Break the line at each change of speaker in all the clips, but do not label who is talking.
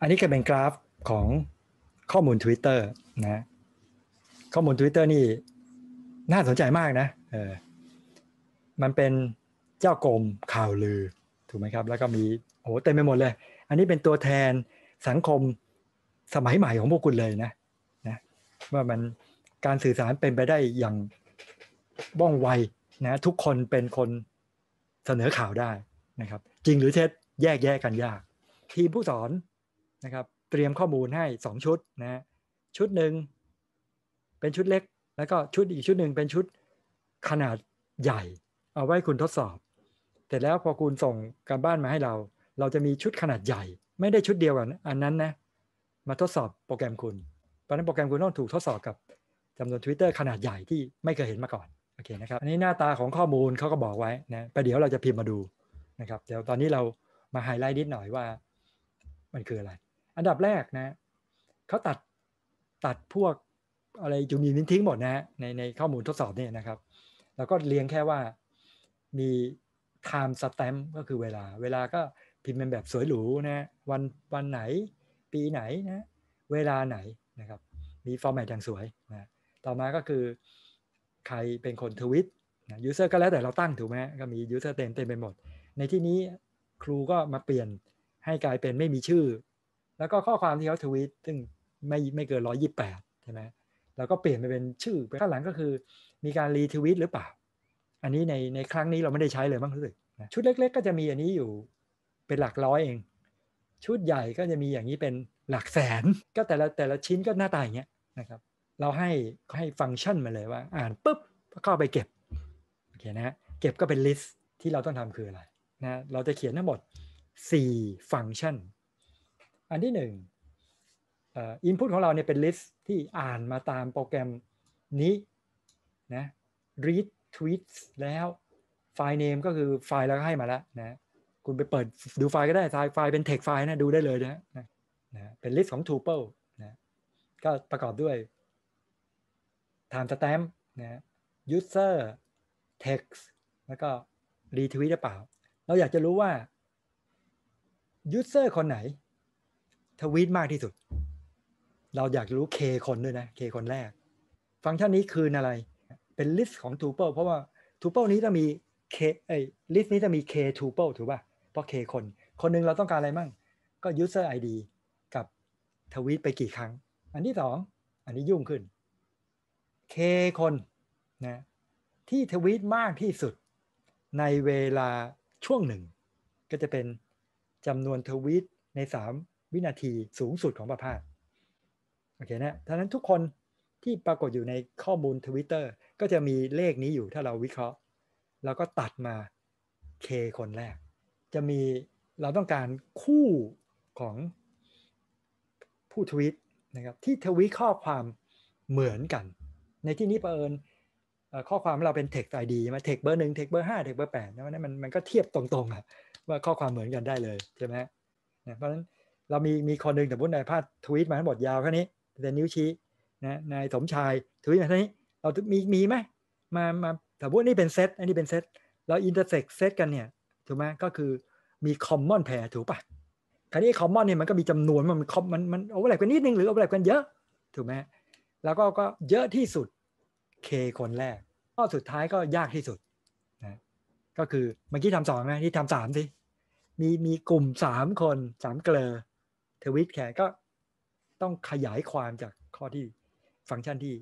อันนี้ก็เป็นกราฟของข้อมูล Twitter นะ ข้อมูล Twitter นี่น่าสนใจมากนะเออมันเป็นเจ้ากรมข่าวลือ ถูกไหมครับ แล้วก็มี โอ้เต็มไปหมดเลย อันนี้เป็นตัวแทนสังคมสมัยใหม่ของพวกคุณเลยนะนะ ว่ามันการสื่อสารเป็นไปได้อย่างบ้องไวนะ ทุกคนเป็นคนเสนอข่าวได้นะครับ จริงหรือเท็จแยกแยะกกันยาก ทีมผู้สอนนะครับเตรียมข้อมูลให้ 2 ชุดนะชุดหนึ่งเป็นชุดเล็ก แล้วก็ชุดอีกชุดหนึ่งเป็นชุดขนาดใหญ่ เอาไว้คุณทดสอบเสร็จแล้วพอคุณส่งการบ้านมาให้เรา เราจะมีชุดขนาดใหญ่ ไม่ได้ชุดเดียวกันอันนั้นนะมาทดสอบโปรแกรมคุณเพราะนั้นโปรแกรมคุณต้องถูกทดสอบกับจำนวน Twitter ขนาดใหญ่ที่ไม่เคยเห็นมาก่อนโอเคนะครับอันนี้หน้าตาของข้อมูลเขาก็บอกไว้นะประเดี๋ยวเราจะพิมพ์มาดูนะครับเดี๋ยวตอนนี้เรามาไฮไลท์นิดหน่อยว่า มันคืออะไรอันดับแรกนะเขาตัดตัดพวกอะไรยูนีนทิ้งหมดนะในในข้อมูลทดสอบเนี่ยนะครับ แล้วก็เลี้ยงแค่ว่ามี time stamp ก็คือเวลา เวลาก็พิมพ์เป็นแบบสวยหรูนะวันวันไหน ปีไหนนะเวลาไหนนะครับมีฟอร์แมตอย่างสวยนะต่อมาก็คือใครเป็นคนทวิตนะยูเซอร์ก็แล้ว แต่เราตั้งถูกไหมก็มียูเซอร์เต็มเต็มไปหมด ในที่นี้ครูก็มาเปลี่ยนให้กลายเป็นไม่มีชื่อแล้วก็ข้อความที่เขาทวีตซึ่งไม่ไม่เกินร้อยยี่แปดใช่ไหม แล้วก็เปลี่ยนไปเป็นชื่อไปข้างหลังก็คือ มีการรีทวีตหรือเปล่า อันนี้ในในครั้งนี้เราไม่ได้ใช้เลยบ้างรู้สึกชุดเล็กๆก็จะมีอันนี้อยู่เป็นหลักร้อยเอง ชุดใหญ่ก็จะมีอย่างนี้เป็นหลักแสนก็แต่ละแต่ละชิ้นก็หน้าตาอย่างเงี้ยนะครับ เราให้ให้ฟังก์ชันมาเลยว่าอ่านปุ๊บก็เข้าไปเก็บโอเคนะเก็บก็เป็นลิสต์ที่เราต้องทำคืออะไรนะเราจะเขียนทั้งหมด 4 ฟังก์ชันอันที่หนึ่งอินพุตของเราเนี่ยเป็นลิสต์ที่อ่านมาตามโปรแกรมนี้นะ read tweets แล้วไฟล์ name ก็คือไฟล์เราให้มาแล้วนะคุณไปเปิดดูไฟล์ก็ได้ไฟล์เป็น text ไฟล์นะดูได้เลยนะนะเป็นลิสต์ของ tuple นะก็ประกอบด้วย time stamp นะ user text แล้วก็ retweet หรือเปล่า เราอยากจะรู้ว่า user คนไหนทวีตมากที่สุด เราอยากรู้เคคนด้วยนะเคคนแรก ฟังก์ชันนี้คืออะไร เป็นลิสต์ของทูเปิลเพราะว่าทูเปิลนี้จะมีเคไอ้ลิสต์นี้จะมีเคทูเปิลถูกป่ะ เพราะเคคน คนหนึ่งเราต้องการอะไรมั่ง ก็ user ID กับทวีตไปกี่ครั้ง อันที่สองอันนี้ยุ่งขึ้นเคคนนะ ที่ทวีตมากที่สุด ในเวลาช่วงหนึ่ง ก็จะเป็นจำนวนทวีตใน 3วินาทีสูงสุดของประภาสโอเคนะ ดังนั้นทุกคนที่ปรากฏอยู่ในข้อมูลทวิตเตอร์ก็จะมีเลขนี้อยู่ถ้าเราวิเคราะห์แล้วก็ตัดมา K คนแรก จะมีเราต้องการคู่ของผู้ทวิตนะครับที่ทวีตข้อความเหมือนกัน ในที่นี้ประเอิญข้อความเราเป็น text ID มา text เบอร์หนึ่ง text เบอร์ห้า text เบอร์แปดนั่นมันมันก็เทียบตรงๆอะว่าข้อความเหมือนกันได้เลยใช่ไหมเพราะฉะนั้นเรามีมีคนหนึ่งสมมตินายพาดทวีตมาทั้งหมดยาวแค่นี้แต่นิ้วชี้นะนายสมชายทวีตมาแค่นี้เรามีมีไหมมามาสมมตินี่เป็นเซตอันนี้เป็นเซตเราอินเตอร์เซ็กเซตกันเนี่ย ถูกไหมก็คือมีคอมมอนแพร์ถูกปะคราวนี้คอมมอนเนี่ยมันก็มีจำนวนมันมันมันโอเวอร์แลปกันนิดนึงหรือโอเวอร์แลปกันเยอะ ถูกไหมแล้วก็ก็เยอะที่สุด K คนแรกข้อสุดท้ายก็ยากที่สุดนะก็คือเมื่อกี้ทำสองนะที่ทำสามสิมีมีกลุ่มสามคนสามเกลอเทวิตแคร์ก็ต้องขยายความจากข้อที่ฟังก์ชันที่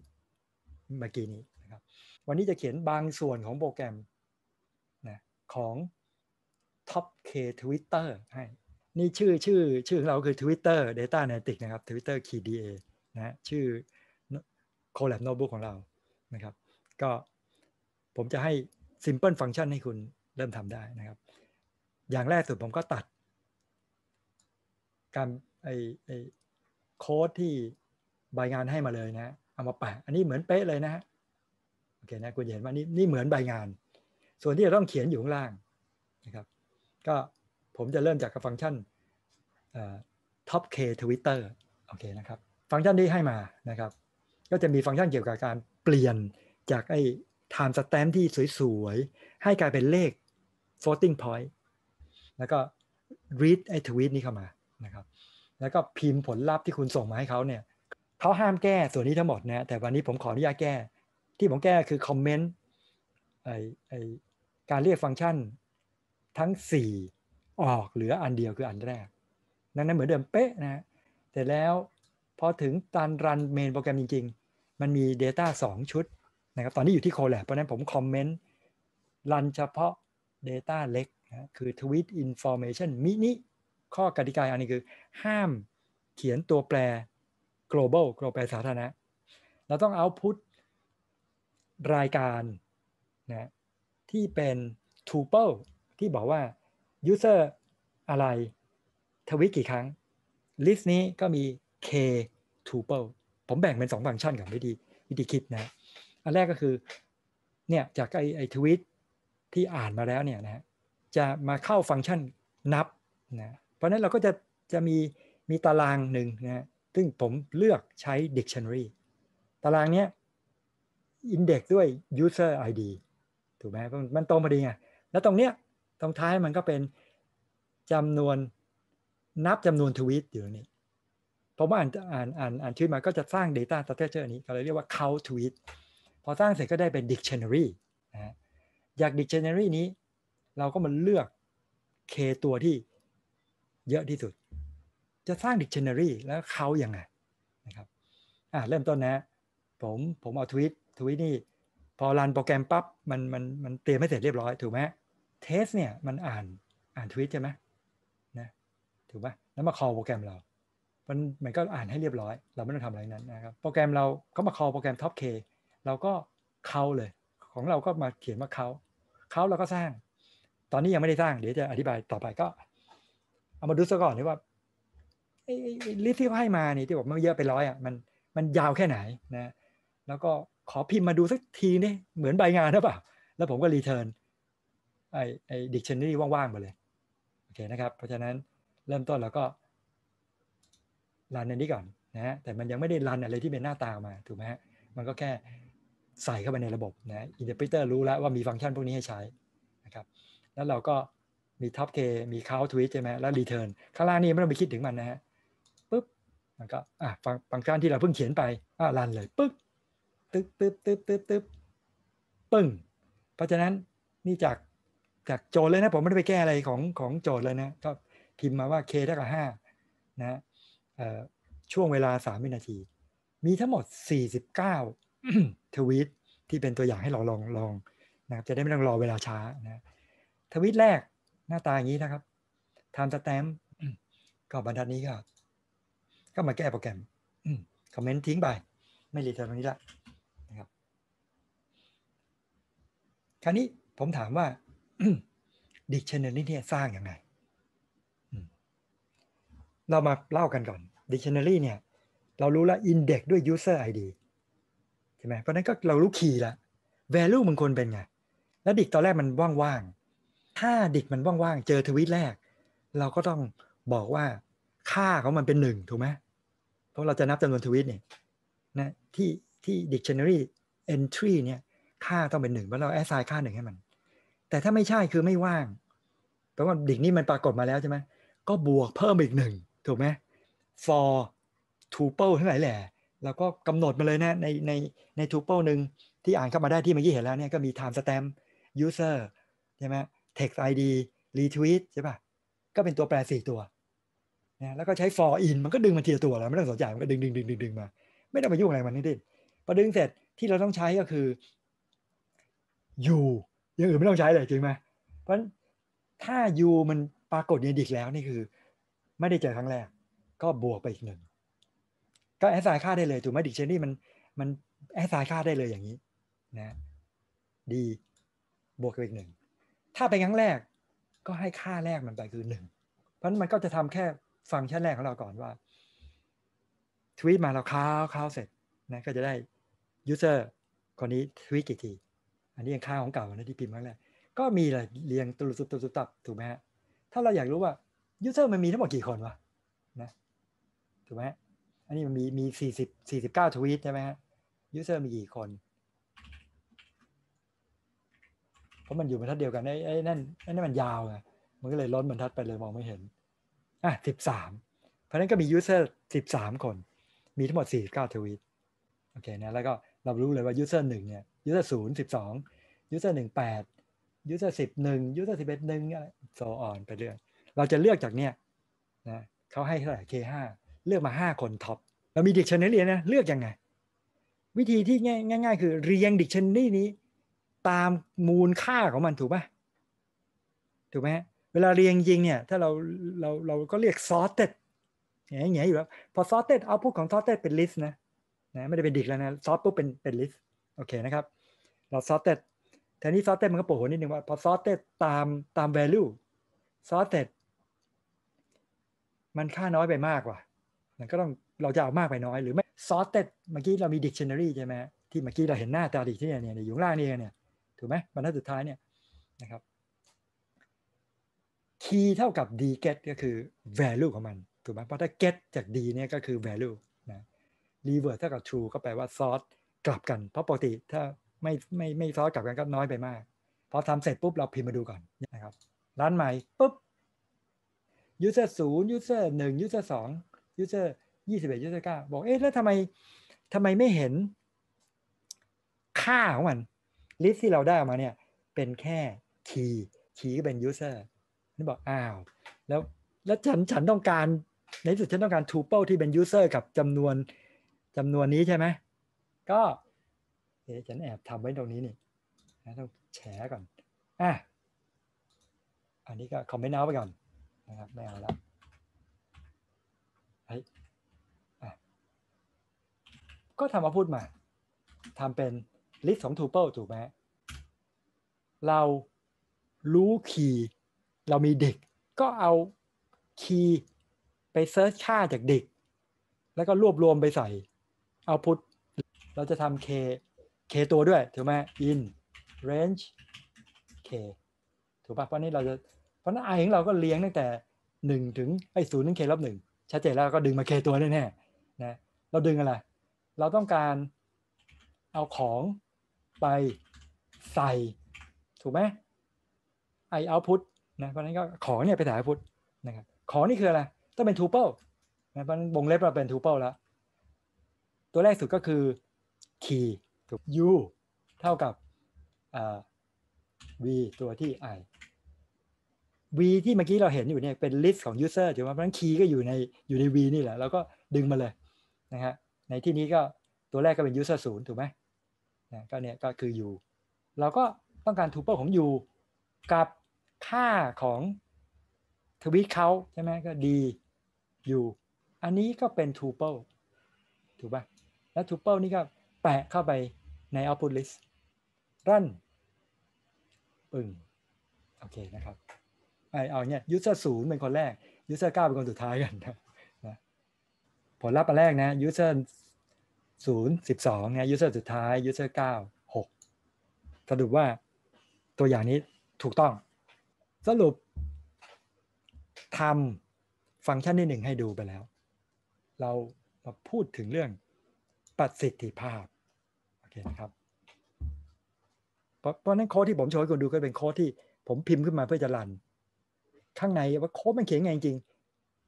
เมื่อกี้นี้นะครับวันนี้จะเขียนบางส่วนของโปรแกรมนะของ Top K Twitter ให้นี่ชื่อชื่อชื่อของเราคือ Twitter Data Analytics นะครับ Twitter KDA นะชื่อ Collab Notebook ของเรานะครับ ก็ผมจะให้ Simple Function ให้คุณเริ่มทำได้นะครับอย่างแรกสุดผมก็ตัดการไอไอโค้ดที่ใบงานให้มาเลยนะ เอามาแปะอันนี้เหมือนเป๊ะเลยนะโอเคนะคุณเห็นว่านี่นี่เหมือนใบงาน ส่วนที่เราต้องเขียนอยู่ข้างล่างนะครับก็ผมจะเริ่มจากฟังก์ชันอท็ปเคทวิตเตอร์โอเคนะครับฟังก์ชันที่ให้มานะครับก็จะมีฟังก์ชันเกี่ยวกับการเปลี่ยนจากไอ้ t i m สแตมป์ที่สวยๆให้กลายเป็นเลข floating point แล้วก็ read ไอ้ทวิตนี้เข้ามานะครับแล้วก็พิมพ์ผลลัพธ์ที่คุณส่งมาให้เขาเนี่ยเขาห้ามแก้ส่วนนี้ทั้งหมดนะแต่วันนี้ผมขออนุญาตแก้ ที่ผมแก้คือคอมเมนต์ไอไอการเรียกฟังก์ชันทั้ง 4 ออก เหลืออันเดียวคืออันแรก นั้นนั้นเหมือนเดิมเป๊ะนะแต่แล้ว พอถึงตอนรันเมนโปรแกรมจริง ๆ มันมี Data 2 ชุดนะครับตอนนี้อยู่ที่โคแลบเพราะนั้นผมคอมเมนต์รันเฉพาะ Data เล็กนะคือ Tweet Information Mini ข้อกติกาอันนี้คือห้ามเขียนตัวแปร global ตัวแปรสาธารณะเราต้องเอาพุทรายการนะที่เป็น tuple ที่บอกว่า user อะไรทวิตกี่ครั้ง list นี้ก็มี k tuple ผมแบ่งเป็น 2 ฟังก์ชันก่อนวิธีวิธีคิดนะ อันแรกก็คือเนี่ยจากไอ้ไอ้ทวิตที่อ่านมาแล้วเนี่ยนะจะมาเข้าฟังก์ชันนับนะเพราะนั้นเราก็จะจะมีมีตารางหนึ่งนะซึ่งผมเลือกใช้ dictionary ตารางเนี้ย index ด้วย user ID ถูกไหม มันตรงพอดีไง แล้วตรงเนี้ยตรงท้ายมันก็เป็นจำนวนนับจำนวนทวีตอยู่นี่ผมว่าอ่านอ่านอ่านอ่านทวิตมาก็จะสร้าง Data Structure นี้เขาเรียกว่า count tweet พอสร้างเสร็จก็ได้เป็น dictionary นะจาก dictionary นี้ เราก็มาเลือก k ตัวที่เยอะที่สุด จะสร้างดิกชันนารีแล้วเขาอย่างไงนะครับอ่าเริ่มต้นนะผมผมเอาทวิตทวิตนี่ พอรันโปรแกรมปับ๊บมันมันมันเตรียมไม่เสร็จเรียบร้อยถูกไหมเทสเนี่ยมันอ่านอ่านทวิตใช่ไหมนะถูกไหมแล้วมาคอโปรแกรมเรามันมันก็อ่านให้เรียบร้อย เราไม่ต้องทำอะไรนั้นนะครับโปรแกรมเรา ก็มาคอโปรแกรมท็อปเคเราก็เขาเลย ของเราก็มาเขียนว่าเขาเขาเราก็สร้าง ตอนนี้ยังไม่ได้สร้างเดี๋ยวจะอธิบายต่อไปก็ามาดูซะก่อนเลยว่าไอ้ลิสที่เขาให้มานี่ ที่บอกมันเยอะไปร้อยอ่ะมันมันยาวแค่ไหนนะแล้วก็ขอพิมพ์มาดูสักทีนี่เหมือนใบงานหรือเปล่าแล้วผมก็รีเทิร์นไอ้ไอ้ดิกชันนี่ว่างๆไปเลยโอเคนะครับเพราะฉะนั้นเริ่มต้นแล้วก็รันอันนี้ก่อนนะฮะแต่มันยังไม่ได้รันอะไรที่เป็นหน้าตามา ถูกไหมฮะ มันก็แค่ใส่เข้าไปในระบบนะอินเตอร์พิเตอร์รู้แล้วว่ามีฟังก์ชันพวกนี้ให้ใช้นะครับ แล้วเราก็มีท็อปเคมีคาวทวิตใช่ไหม แล้วรีเทิร์นข้างล่างนี่ไม่ต้องไปคิดถึงมันนะฮะปุ๊บ มันก็อ่ะฟังฟังก์ชันที่เราเพิ่งเขียนไปอ่ะรันเลยปึ๊บตึ๊บตึ๊บตึ๊บตึ๊บตึ๊บปึ้ง เพราะฉะนั้นนี่จาก จากโจทย์เลยนะ ผมไม่ได้ไปแก้อะไรของของโจทย์เลยนะ ก็พิมพ์มาว่า k เท่ากับห้านะช่วงเวลาสามวินาที มีทั้งหมดส9ี่ิบเก้าทวิตที่เป็นตัวอย่างให้เราลองลองนะ จะได้ไม่ต้องรอเวลาช้านะ ทวิตแรกหน้าตาอย่างนี้นะครับ ทำสแตมก็บรรทัดนี้ก็ ก็มาแก้โปรแกรม คอมเมนต์ทิ้งไป ไม่รีเทิร์นตรงนี้ละนะครับ คราวนี้ผมถามว่าดิกชันนารีเนี่ยสร้างยังไงเรามาเล่ากันก่อนดิกชันนารีเนี่ย เรารู้แลวอินเด็กด้วย user ID ใช่ไหมเพราะนั้นก็เรารู้คีย์ละ value มันควรเป็นไง แล้วดิกตอนแรกมันว่างๆถ้าเด็กมันว่างๆเจอทวิตแรก เราก็ต้องบอกว่าค่าของมันเป็นหนึ่งถูกไหมเพราะเราจะนับจำนวนทวิตเนี่ยนะที่ที่ dictionary entry เนี่ยค่าต้องเป็นหนึ่งเพราะเราแอสไซน์ค่าหนึ่งให้มัน แต่ถ้าไม่ใช่คือไม่ว่างแปลว่าเด็กนี่มันปรากฏมาแล้ว ใช่ไหมก็บวกเพิ่มอีกหนึ่ง ถูกไหม for tuple ทั้งหลายแหละแล้วก็กำหนดมาเลยนะในในใน tuple หนึ่งที่อ่านเข้ามาได้ที่เมื่อกี้เห็นแล้วเนี่ยก็มี time stamp user ใช่ไหม text ID retweet ใช่ป่ะก็เป็นตัวแปรสี่ตัวนะแล้วก็ใช้ for in มันก็ดึงมาทีละตัวแล้วไม่ต้องสนใจมันก็ดึงดึงดึงดึงดึงมาไม่ต้องไปยุ่งอะไรมันนี่ดิพอดึงเสร็จที่เราต้องใช้ก็คือ you อย่างอื่นไม่ต้องใช้เลยจริงไหมเพราะถ้า you มันปรากฏในดิกแล้วนี่คือ ไม่ได้เจอครั้งแรก ก็บวกไปอีกหนึ่งก็แอสไซน์ค่าได้เลยถูกไหมดิกชนนี่มันมันแอสไซน์ค่าได้เลยอย่างนี้นะดีบวกไปอีกหนึ่งถ้าไปครั้งแรกก็ให้ค่าแรกมันไปคือหนึ่งเพราะมันก็จะทำแค่ฟังก์ชันแรกของเราก่อนว่าทวีตมาเราค้าวค้าวเสร็จนะก็จะได้ยูเซอร์คนนี้ทวีตกี่ที อันนี้ยังค่าของเก่านะที่พิมพ์มาแล้ว ก็มีอะไรเรียงตุลุตุลุตับถูกไหมฮะ ถ้าเราอยากรู้ว่ายูเซอร์มันมีทั้งหมดกี่คนวะนะถูกไหมอันนี้มันมีมีสี่สิบสี่สิบเก้าทวีตใช่ไหมฮะยูเซอร์มีกี่คนราะมันอยู่บรรทัดเดียวกัน ไอ้ไอ้นั่นไอ้นั่นมันยาวไง มันก็เลยล้นบรรทัดไปเลย มองไม่เห็น อ่ะสิบสามเพราะนั้นก็มียูเซอร์สิบสามคน มีทั้งหมดสี่เก้าทวีต โอเคนะแล้วก็เรารู้เลยว่ายูเซอร์หนึ่งเนี่ยยูเซอร์ศูนย์สิบสองยูเซอร์หนึ่งแปดยูเซอร์สิบหนึ่งยูเซอร์สิบเอ็ดหนึ่งอะไรโซออนไปเรื่อยเราจะเลือกจากเนี่ยนะเขาให้เท่าไหร่เคห้าเลือกมาห้าคนท็อปเรามีดิกชันนารีนะเลือกยังไง วิธีที่ง่ายง่ายคือเรียงดิกชันนารีนี้ตามมูลค่าของมันถูกปะถูกไหมเวลาเรียงยิงเนี่ย ถ้าเราเราเราก็เรียก sorted อย่างเงี้ยอยู่แล้วพอ sorted เอาพวกของ sorted เป็น list นะนะไม่ได้เป็นดิกแล้วนะ sort ปุ๊บเป็นเป็น list โอเคนะครับ เรา sorted แทนี่ sorted มันก็ปวดหัวนิดนึงว่าพอ sorted ตามตาม value sorted มันค่าน้อยไปมากว่ะมันก็ต้องเราจะเอามากไปน้อยหรือไม่ sorted เมื่อกี้เรามี dictionary ใช่ไหมที่เมื่อกี้เราเห็นหน้าตาดิกที่เนี่ยอยู่ล่างนี่เนี่ยถูกไหมบรรทัดสุดท้ายเนี่ยนะครับ t เท่ากับ d get ก็คือ value ของมันถูกไหมเพราะถ้า get จาก d เนี่ยก็คือ value นะ reverse เท่ากับ true ก็แปลว่า sort กลับกันเพราะปกติถ้าไม่ไม่ไม่ sort กลับกันก็น้อยไปมาก พอทำเสร็จปุ๊บเราพิมพ์มาดูก่อนนะครับร้านใหม่ปุ๊บ user ศูนย์ user หนึ่ง user สอง user ยี่สิบเอ็ด user เก้าบอกเอ๊ะแล้วทำไมทำไมไม่เห็นค่าของมันลิสที่เราได้ออกมา เนี่ย เป็นแค่คีย์คีย์ก็เป็นยูเซอร์นี่บอกอ้าว แล้วแล้ว ฉัน ฉันต้องการในสุดฉันต้องการทูเปิลที่เป็นยูเซอร์กับจำนวนจำนวนนี้ใช่ไหมก็เอีฉันแอบทำไว้ตรงนี้นี่นะต้องแชร์ก่อน อ่ะอันนี้ก็คอมเมนต์เอาไปก่อนนะครับไม่เอาแล้วเฮ้ยก็ทำมาพูดมาทำเป็นลิสต์ของทูเปิลถูกไหม เรารู้คีย์ เรามีเด็ก ก็เอาคีย์ไปเซิร์ชค่าจากเด็ก แล้วก็รวบรวมไปใส่เอาพุทเราจะทำ k k ตัวด้วย ถูกไหม in range k ถูกป่ะเพราะนี้เราจะ เพราะนั้น i ของเราก็เลี้ยงตั้งแต่ 1 ถึง ไอ้ศูนย์ถึง k ลบหนึ่งชัดเจนแล้วก็ดึงมา k ตัวแน่ๆ นะ เราดึงอะไร เราต้องการเอาของไปใส่ ถูกไหมไอเอาพุทนะเพราะนั้นก็ขอเนี่ยไปถ่ายพุทนะครับขอนี่คืออะไรต้องเป็นทูเปิลนะเพราะนั้นวงเล็บเราเป็นทูเปิลแล้ว ตัวแรกสุดก็คือคีย์ถูก u เท่ากับ v ตัวที่ i v ที่เมื่อกี้เราเห็นอยู่เนี่ยเป็นลิสต์ของยูเซอร์ถูกไหมเพราะนั้นคีย์ก็อยู่ในอยู่ใน v นี่แหละแล้วก็ดึงมาเลยนะฮะในที่นี้ก็ตัวแรกก็เป็นยูเซอร์ศูนย์ถูกไหมก็เนี่ยก็คือ u เราก็ต้องการทูเปิลของ u กับค่าของทวีตเขาใช่ไหมก็ d u อันนี้ก็เป็นทูเปิลถูกป่ะ แล้วทูเปิลนี่ก็แปะเข้าไปใน output list รั่นปึ่งโอเคนะครับไอเอาเนี่ยยูเซอร์ศูนย์เป็นคนแรกยูเซอร์เก้าเป็นคนสุดท้ายกันนะผลลัพธ์แรกนะยูเซอร์ศูนย์สิบสองเนี่ยยูเซอร์สุดท้ายยูเซอร์เก้าหกสรุปว่าตัวอย่างนี้ถูกต้อง สรุปทำฟังก์ชันที่หนึ่งให้ดูไปแล้ว เรามาพูดถึงเรื่องประสิทธิภาพโอเคนะครับเพราะนั้นโค้ดที่ผมโชว์ให้คุณดูก็เป็นโค้ดที่ผมพิมพ์ขึ้นมาเพื่อจะรัน ข้างในว่าโค้ดมันเขียนไงจริง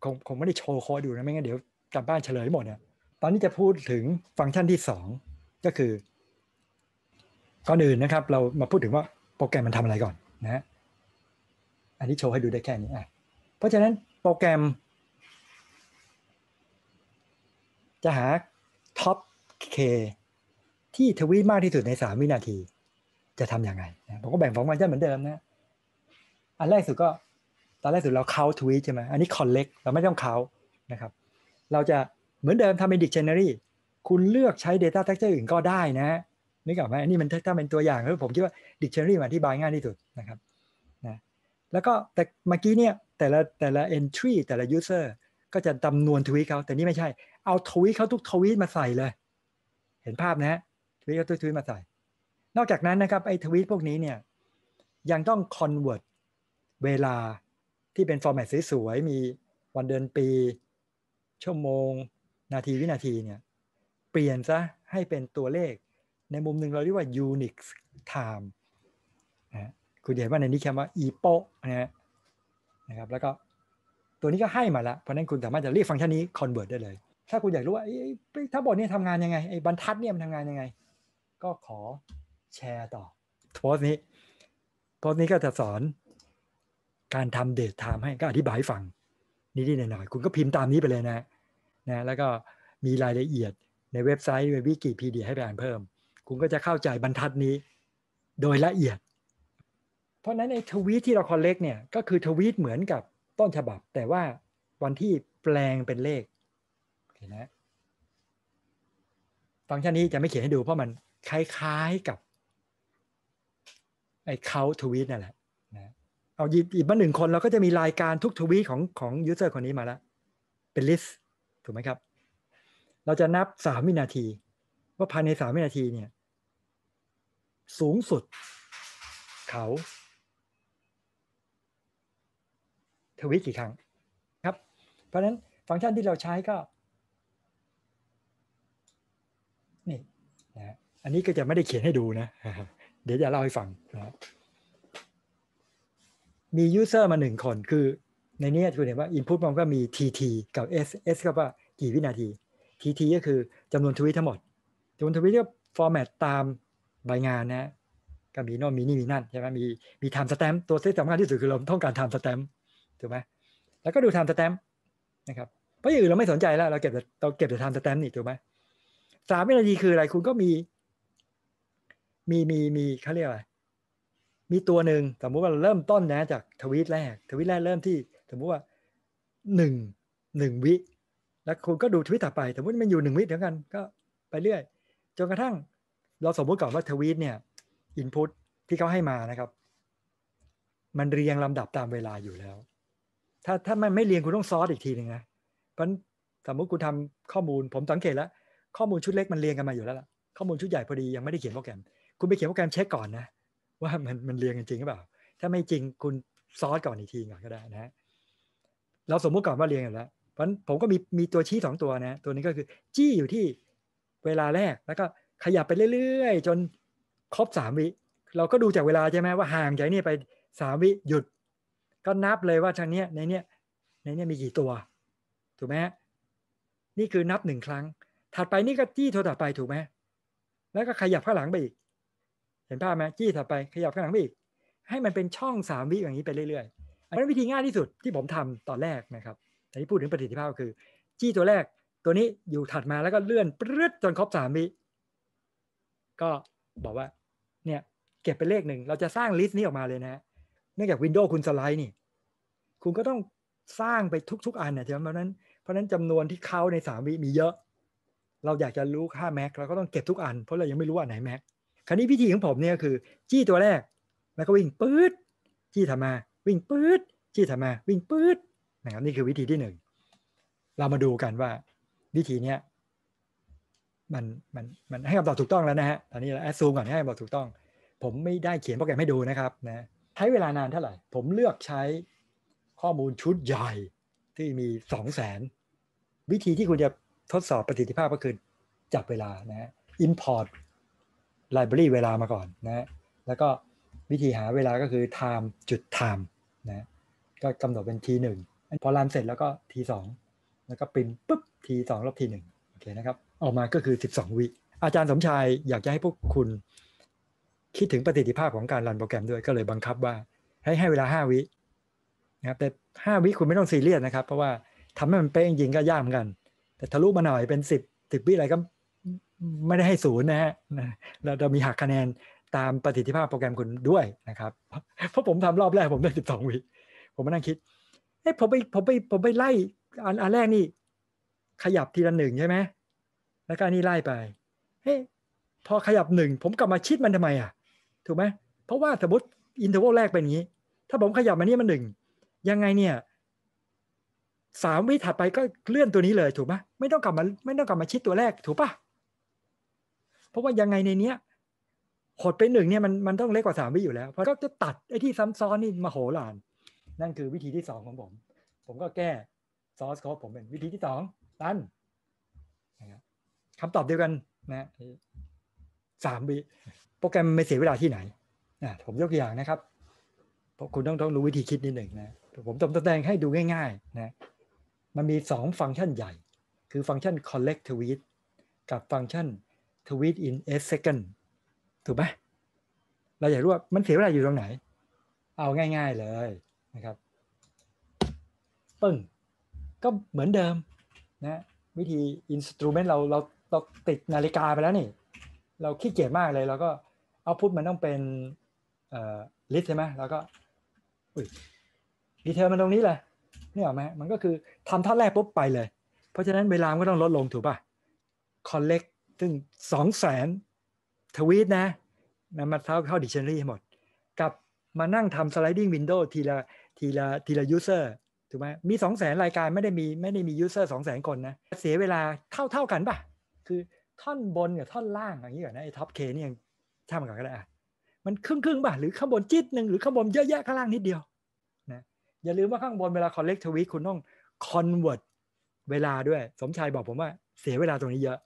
คงคงไม่ได้โชว์โค้ดดูนะไม่งั้นเดี๋ยวกลับบ้านเฉลยหมดเนี่ยตอนนี้จะพูดถึงฟังก์ชันที่สอง ก็คือ ก่อนอื่นนะครับ เรามาพูดถึงว่าโปรแกรมมันทำอะไรก่อนนะ อันนี้โชว์ให้ดูได้แค่นี้อ่ะเพราะฉะนั้นโปรแกรม จะหาท็อปเคที่ทวีตมากที่สุดในสามวินาที จะทำยังไงผมก็แบ่งสองฟังก์ชันเหมือนเดิมนะ อันแรกสุดก็ตอนแรกสุดเราเค้าทวีตใช่ไหมอันนี้คอลเล็กเราไม่ต้องเค้านะครับ เราจะเหมือนเดิมทำเป็น dictionary คุณเลือกใช้ data s t ็กเ t u r e อื่นก็ได้นะนึกออกไหมนี่มันถ้าเป็นตัวอย่างแล้วผมคิดว่า dictionary มันอธิบายง่ายที่สุดนะครับนะแล้วก็แต่เมื่อกี้เนี่ย แต่ละแต่ละ entry แต่ละ user ก็จะจำนวนทวีตเขาแต่นี่ไม่ใช่ เอาทวีตเขาทุกทวีตมาใส่เลย เห็นภาพนะฮะทวีตเขาทุกทวีตมาใส่ นอกจากนั้นนะครับ ไอ้ทวีตพวกนี้เนี่ย ยังต้อง convert เวลาที่เป็นฟอร์แมตสวยๆมีวันเดือนปีชั่วโมงนาที วินาทีเนี่ยเปลี่ยนซะ ให้เป็นตัวเลข ในมุมหนึ่งเราเรียกว่า Unix time นะคุณเห็นว่าในนี้คำว่า epo นะฮะนะครับแล้วก็ตัวนี้ก็ให้มาแล้ว เพราะนั้นคุณสามารถจะเรียกฟังก์ชันนี้ convert ได้เลย ถ้าคุณอยากรู้ว่าถ้าบทนี้ทำงานยังไงไอ้บรรทัดเนี่ยมันทำงานยังไง ก็ขอแชร์ต่อโพสต์นี้โพสต์นี้ก็จะสอนการทำเดทไทม์ให้ก็อธิบายให้ฟังนิดๆหน่อยๆคุณก็พิมพ์ตามนี้ไปเลยนะนะแล้วก็มีรายละเอียดในเว็บไซต์ในวิกิพีเดียให้ไปอ่านเพิ่ม คุณก็จะเข้าใจบรรทัดนี้โดยละเอียด เพราะนั้นในทวีตที่เราคอลเลกเนี่ยก็คือทวีตเหมือนกับต้นฉบับ แต่ว่าวันที่แปลงเป็นเลขเห็นหมฟังก์ชันนี้จะไม่เขียนให้ดูเพราะมันคล้ายๆกับ ไอ้เขาทวีตนั่นแหละนะเอายิบมาหนึ่งคนเราก็จะมีรายการทุกทวีตของของยูเซอร์คนนี้มาแล้วเป็นลิสต์ถูกไหมครับ เราจะนับสามวินาที ว่าภายในสามวินาทีเนี่ยสูงสุด เขา ทวิตกี่ครั้งครับ เพราะนั้นฟังก์ชันที่เราใช้ก็นี่นะอันนี้ก็จะไม่ได้เขียนให้ดูนะ เดี๋ยวจะเล่าให้ฟังนะมียูเซอร์มาหนึ่งคน คือในนี้คุณเห็นว่า Input มันก็มี TT กับ S S ก็ว่ากี่วินาที TT ก็คือจำนวนทวีตทั้งหมดจำนวนทวีตก็ฟอร์แมตตามใบงานนะ ก็มีโน่นมีนี่มีนั่น ใช่ไหมมีมีไทม์สแตมป์ตัวที่สำคัญที่สุดคือเราต้องการไทม์สแตมป์ถูกไหมแล้วก็ดูไทม์สแตมป์นะครับเพราะอย่างอื่นเราไม่สนใจแล้วเราเก็บแต่เราเก็บแต่ไทม์สแตมป์นี่ถูกไหมสามวินาทีคืออะไรคุณก็มี มีมีมีเขาเรียกว่ามีตัวหนึ่งสมมุติว่าเริ่มต้นนะจากทวีตแรกทวีตแรกเริ่มที่สมมติว่าหนึ่งหนึ่งวิ แล้วคุณก็ดูทวิตต่อไป สมมติมันอยู่หนึ่งวิเดียวกันก็ไปเรื่อย จนกระทั่งเราสมมติก่อนว่าทวีตเนี่ยอินพุตที่เขาให้มานะครับ มันเรียงลำดับตามเวลาอยู่แล้ว ถ้าถ้ามันไม่เรียงคุณต้องซอสอีกทีหนึ่งนะ เพราะสมมติคุณทำข้อมูลผมสังเกตแล้วข้อมูลชุดเล็กมันเรียงกันมาอยู่แล้วข้อมูลชุดใหญ่พอดียังไม่ได้เขียนโปรแกรม คุณไปเขียนโปรแกรมเช็คก่อนนะว่ามันมันเรียงกันจริงหรือเปล่า ถ้าไม่จริงคุณซอสก่อนอีกทีก่อนก็ได้นะเราสมมุติก่อนว่าเรียงอยู่แล้ว เพราะผมก็มีมีตัวชี้สองตัวนะ ตัวนี้ก็คือจี้อยู่ที่เวลาแรก แล้วก็ขยับไปเรื่อยๆจนครบสามวิ เราก็ดูจากเวลาใช่ไหมว่าห่างจากนี่ไปสามวิหยุด ก็นับเลยว่าทางเนี้ยในเนี้ยในเนี้ยมีกี่ตัว ถูกไหมนี่คือนับหนึ่งครั้ง ถัดไปนี่ก็จี้ตัวถ่อไปถูกไหมแล้วก็ขยับข้างหลังไปอีกเห็นภาพไหมจี้ถัดไปขยับข้างหลังไปอีกให้มันเป็นช่องสามวิอย่างนี้ไปเรื่อยเพราะวิธีง่ายที่สุดที่ผมทำตอนแรกนะครับแต่ที่พูดถึงประสิทธิภาพคือจี้ตัวแรกตัวนี้อยู่ถัดมาแล้วก็เลื่อนปรึ๊ดจนครบสามวิก็บอกว่า เนี่ยเก็บเป็นเลขหนึ่ง เราจะสร้างลิสต์นี้ออกมาเลยนะเนื่องจากวินโดว์คุณสไลด์นี่คุณก็ต้องสร้างไปทุกๆอันนะ่ยเพราะนั้นเพราะนั้นจำนวนที่เข้าในสามวิมีเยอะ เราอยากจะรู้ค่าแม็กเราก็ต้องเก็บทุกอัน เพราะเรายังไม่รู้อันไหนแม็กคราวนี้วิธีของผมเนี่ยคือจี้ตัวแรกแล้วก็วิ่งปื๊ดจี้ถัดมาวิ่งปื๊ดจี้ถัดมา วิ่งปื๊ดนะครับ นี่คือวิธีที่หนึ่ง เรามาดูกันว่าวิธีเนี้ยมันมันมันให้คำตอบถูกต้องแล้วนะฮะตอนนี้เราแอดซูมก่อนให้คำตอบถูกต้อง ผมไม่ได้เขียนโปรแกรมให้ดูนะครับนะใช้เวลานานเท่าไหร่ ผมเลือกใช้ข้อมูลชุดใหญ่ที่มีสองแสนวิธีที่คุณจะทดสอบประสิทธิภาพก็คือจับเวลานะ import library เวลามาก่อนนะแล้วก็วิธีหาเวลา ก็คือ time จุด time นะก็กำหนดเป็น t1 พอรันเสร็จแล้วก็ t2 แล้วก็ปริมปุ๊บ t2 ลบ t1 โอเคนะครับออกมาก็คือ 12 วิ อาจารย์สมชายอยากจะให้พวกคุณ คิดถึงประสิทธิภาพของการรันโปรแกรมด้วยก็เลยบังคับว่าให้ให้เวลา 5 วินะครับแต่ 5 วิคุณไม่ต้องซีเรียสนะครับ เพราะว่าทำให้มันเป๊ะจริงก็ยากเหมือนกัน แต่ทะลุมาหน่อยเป็น 10ิบวิอะไรก็ไม่ได้ให้ศูนย์นะฮะเราจะมีหักคะแนนตามประสิทธิภาพโปรแกรมคุณด้วยนะครับ เพราะผมทำรอบแรก ผมได้สิบสองวิผมมานั่งคิดเอ้ยผมไปผมไปผมไปไล่อันอันแรกนี่ ขยับทีละหนึ่งใช่ไหมแล้วก็อันนี้ไล่ไปเฮ้ยพอขยับหนึ่งผมกลับมาชิดมันทำไมอ่ะถูกไหมเพราะว่าสมมติอินเทอร์วลแรกเป็นงนี้ ถ้าผมขยับมานี่มันหนึ่งยังไงเนี่ยสามวิถัดไปก็เลื่อนตัวนี้เลยถูกไหมไม่ต้องกลับมาไม่ต้องกลับมาชิดตัวแรกถูกปะเพราะว่ายังไงในเนี้ยหดไปหนึ่งเนี่ยมันมันต้องเล็กกว่าสามวิอยู่แล้ว เพราะก็จะตัดไอ้ที่ซ้ำซ้อนนี่มาโหลาน นั่นคือวิธีที่สองของผม ผมก็แก้ซอสคอผมเป็นวิธีที่สองตันนะครับคำตอบเดียวกันนะสามวิโปรแกรมไม่เสียเวลาที่ไหนนะผมยกอย่างนะครับพราะคุณต้องต้องรู้วิธีคิดนิดหนึ่งนะผมจำตำแหงให้ดูง่ายๆนะมันมีสองฟังก์ชันใหญ่ คือฟังก์ชัน collect tweet กับฟังก์ชัน tweet in a second ถูกไหมเราอยากรู้ว่ามันเสียเวลาอยู่ตรงไหน เอาง่ายๆเลยนะครับปึ้ง ก็เหมือนเดิมนะวิธีอินสตูเมนต์เราเราเราติดนาฬิกาไปแล้วนี่ เราขี้เกียจมากเลยเราก็เอาพุทมันต้องเป็นลิสใช่ไหมเราก็อุ้ยดีเทลมันตรงนี้แหละนี่เหรอไหมมันก็คือทำท่าแรกปุ๊บไปเลย เพราะฉะนั้นเวลาก็ต้องลดลงถูกป่ะอลเลก c ์ซึ่งสองแสนทวีตนะนะมาเข้าดิกชันนารีให้หมด กับมานั่งทำสไลดิ้งวินโดว์ทีละทีละทีละยูเซอร์ถูกไหมมีสองแสนรายการไม่ได้มีไม่ได้มียูเซอร์สองแสนคนนะเสียเวลาเท่าเท่ากันปะคือท่อนบนกับท่อนล่างอย่างนี้ก่อนนะไอ้ท็อปเคนี่ยังทำกันก็ได้อะมันครึ่งครึ่งป่ะ หรือข้างบนจิตหนึ่งหรือข้างบนเยอะแยะข้างล่างนิดเดียวนะอย่าลืมว่าข้างบนเวลาคอลเลกทวีตคุณต้องคอนเวิร์ตเวลาด้วยสมชายบอกผมว่าเสียเวลาตรงนี้เยอะ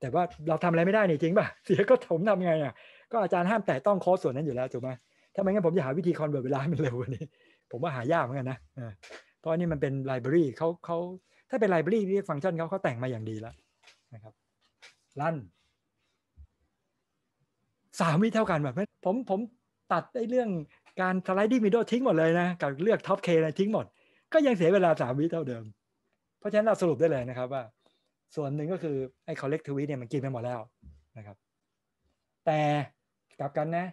แต่ว่าเราทำอะไรไม่ได้นี่จริงป่ะ เสียก็ผมทำไงอ่ะก็อาจารย์ห้ามแต่ต้องคอส่วนนั้นอยู่แล้วถูกไหมถ้าไม่งั้นผมจะหาวิธีคอนเวิร์ตเวลามันเร็วกว่านี้ผมว่าหายากเหมือนกันนะเพราะนี่มันเป็นไลบรารีเขาเขาถ้าเป็นไลบรารีเรียกฟังก์ชันเขาเขาแต่งมาอย่างดีแล้วนะครับลั่นสามวิเท่ากันแบบผมผมตัดไอ้เรื่องการสไลด์ดิ้งวิดโลทิ้งหมดเลยนะ กับเลือกท็อปเคอะไรทิ้งหมด ก็ยังเสียเวลาสามวิเท่าเดิม เพราะฉะนั้นเราสรุปได้เลยนะครับว่าส่วนหนึ่งก็คือไอ้ collect tweet เนี่ยมันกินไปหมดแล้วนะครับ แต่กลับกันนะ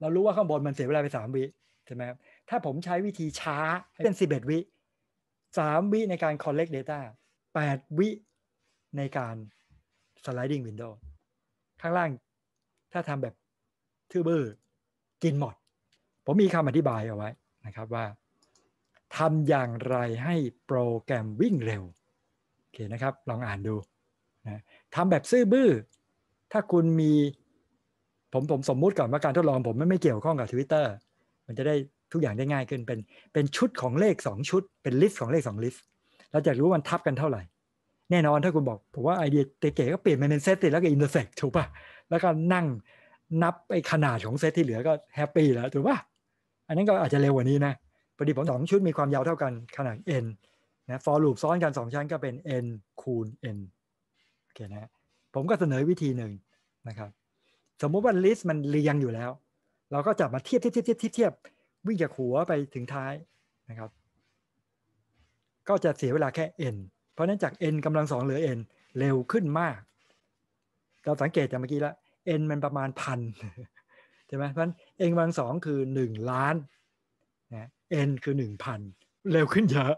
เรารู้ว่าข้างบนมันเสียเวลาไปสามวิใช่ไหมครับถ้าผมใช้วิธีช้าเป็นสิบเอ็ดวิสามวิในการ collect data แปดวิในการ sliding window ข้างล่างถ้าทำแบบ ทื่อบื้อกินหมดผมมีคำอธิบายเอาไว้ นะครับว่าทำอย่างไรให้โปรแกรมวิ่งเร็วอเคนะครับ ลองอ่านดูนะทำแบบซื่อบื้อ ถ้าคุณมีผมผมสมมุติก่อนว่าการทดลองผมไม่ไม่เกี่ยวข้องกับ Twitter มันจะได้ทุกอย่างได้ง่ายขึ้นเป็นเป็นชุดของเลข 2 ชุดเป็นลิสต์ของเลข 2 ลิสต์เราจะรู้มันทับกันเท่าไหร่ แน่นอนถ้าคุณบอก ผมว่าไอเดียเก๋ก็เปลี่ยนมาเป็นเซตติแล้วก็อินเตอร์เซ็กถูกป่ะแล้วก็นั่งนับไอขนาดของเซตที่เหลือก็แฮปปี้แล้วถูกป่ะอันนั้นก็อาจจะเร็วกว่านี้นะพอดีผมสองชุดมีความยาวเท่ากันขนาด n นะฟอร์ลูปซ้อนกัน 2 ชั้นก็เป็น n คูณ n โอเคนะผมก็เสนอวิธีหนึ่งนะครับ สมมุติว่าลิสต์มันเรียงอยู่แล้ว เราก็จับมาเทียบเทียบเทียบเทียบเทียบ วิ่งจากหัวไปถึงท้ายนะครับ ก็จะเสียเวลาแค่ n เพราะนั้นจาก n กำลังสองเหลือ n เร็วขึ้นมาก เราสังเกตจากเมื่อกี้ละ n มันประมาณพันใช่ไหมเพราะนั้น n กำลังสองคือ 1 ล้านนะ n คือ 1,000เร็วขึ้นเยอะ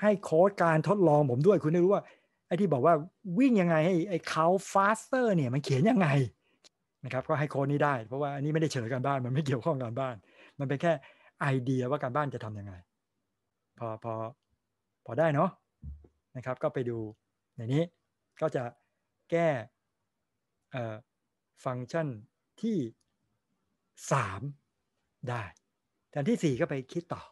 ให้โค้ดการทดลองผมด้วยคุณได้รู้ว่า ไอ้ที่บอกว่าวิ่งยังไงให้ไอ้เขาฟาสเตอร์เนี่ยมันเขียนยังไงนะครับก็ให้โค้ดนี้ได้เพราะว่าอันนี้ไม่ได้เฉลยการบ้าน มันไม่เกี่ยวข้องการบ้าน มันเป็นแค่ไอเดียว่าการบ้านจะทํำยังไงพอพอพอได้เนาะนะครับ ก็ไปดูในนี้ ก็จะแก้ฟังก์ชันที่ 3 ได้แทนที่ 4 ก็ไปคิดต่อ